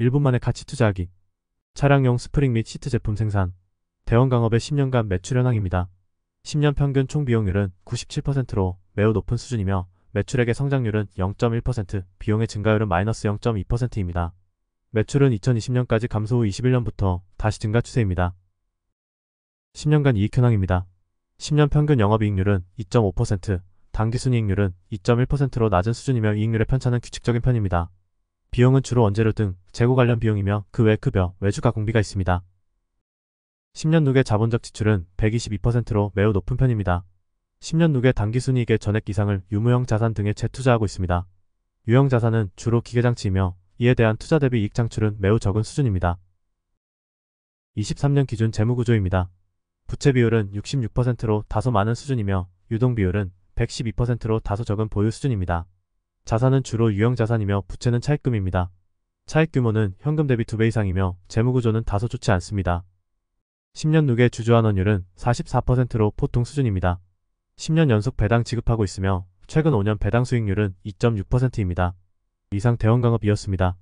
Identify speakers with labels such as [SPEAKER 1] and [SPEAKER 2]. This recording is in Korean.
[SPEAKER 1] 1분 만에 가치 투자하기 차량용 스프링 및 시트 제품 생산 대원강업의 10년간 매출 현황입니다. 10년 평균 총 비용률은 97%로 매우 높은 수준이며 매출액의 성장률은 0.1%, 비용의 증가율은 마이너스 0.2%입니다. 매출은 2020년까지 감소 후 21년부터 다시 증가 추세입니다. 10년간 이익 현황입니다. 10년 평균 영업이익률은 2.5%, 당기순이익률은 2.1%로 낮은 수준이며 이익률의 편차는 규칙적인 편입니다. 비용은 주로 원재료 등 재고 관련 비용이며 그 외 급여, 외주 가공비가 있습니다. 10년 누계 자본적 지출은 122%로 매우 높은 편입니다. 10년 누계 단기순이익의 전액 이상을 유무형 자산 등에 재투자하고 있습니다. 유형 자산은 주로 기계장치이며 이에 대한 투자 대비 이익 창출은 매우 적은 수준입니다. 23년 기준 재무구조입니다. 부채 비율은 66%로 다소 많은 수준이며 유동 비율은 112%로 다소 적은 보유 수준입니다. 자산은 주로 유형자산이며 부채는 차입금입니다. 차입 규모는 현금 대비 2배 이상이며 재무구조는 다소 좋지 않습니다. 10년 누계 주주환원율은 44%로 보통 수준입니다. 10년 연속 배당 지급하고 있으며 최근 5년 배당 수익률은 2.6%입니다. 이상 대원강업이었습니다.